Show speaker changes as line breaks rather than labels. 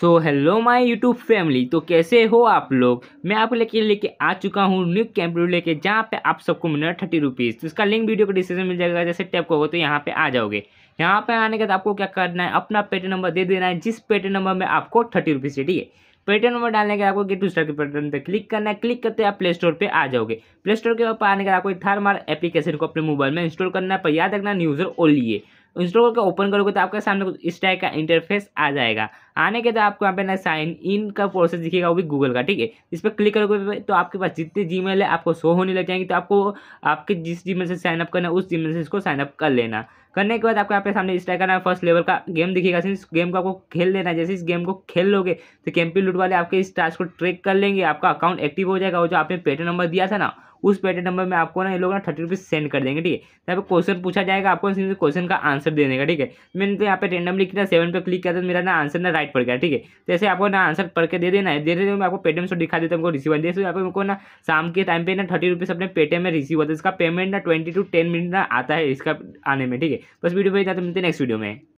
so hello my YouTube family तो कैसे हो आप लोग मैं आप लेके लेके आ चुका हूँ न्यू कैंप्यूटर लेके जहाँ पे आप सबको मिल रहा है थर्टी रुपीज़ तो इसका लिंक वीडियो को डिस्क्रिप्शन मिल जाएगा जैसे टैप करोगे तो यहाँ पे आ जाओगे यहाँ पे आने के बाद आपको क्या करना है अपना पेटी नंबर दे देना है जिस पेटी नंबर में आपको थर्टी रुपीज़ ठीक है पेटी नंबर डालने के आपको गेट टू स्टार के पैटर्न पर क्लिक करना है क्लिक करते आप प्ले स्टोर पर आ जाओगे प्ले स्टोर के ऊपर आने के बाद आपको थार मार एप्लीकेशन को अपने मोबाइल में इंस्टॉल करना है पर याद रखना न्यूज़र ओलिए है इंस्टॉल करके ओपन करोगे तो आपके सामने इस टाइप का इंटरफेस आ जाएगा आने के बाद आपको यहाँ पे ना साइन इन का प्रोसेस दिखेगा वो भी गूगल का ठीक है इस पर क्लिक करोगे तो आपके पास जितने जी है आपको शो होने लग जाएंगे तो आपको आपके जिस जी से साइनअप करना है उस जी से इसको साइनअप कर लेना करने के बाद आपको यहाँ पे सामने इस टाइप का ना फर्स्ट लेवल का गेम दिखेगा इस गेम को आपको खेल लेना है जैसे इस गेम को खेल लोगे तो कैंपी लूट वाले आपके इस टास्क को ट्रैक कर लेंगे आपका अकाउंट एक्टिव हो जाएगा और जो आपने पेटे नंबर दिया था ना उस पेटेड नंबर में आपको ना ये लोग ना थर्टी रुपीज़ सेंड कर देंगे ठीक है तो यहाँ पे क्वेश्चन पूछा जाएगा आपको क्वेश्चन का आंसर देने का ठीक है मैंने तो यहाँ पे रेंडमली किया सेवन पर क्लिक किया था तो मेरा ना आंसर ना राइट पड़ गया ठीक है जैसे तो आपको ना आंसर पढ़ के दे देना है देते मैं आपको पेटीएम से दिखा देता हूँ हमको रिसीव दे आपको हमको ना शाम के टाइम पर ना थर्टी रुपीज़ अपने पेटीएम में रिसीव होता है इसका पेमेंट ना ट्वेंटी टू टेन मिनट ना आता है इसका आने में ठीक है बस वीडियो पर जाते मिलते नेक्स्ट वीडियो में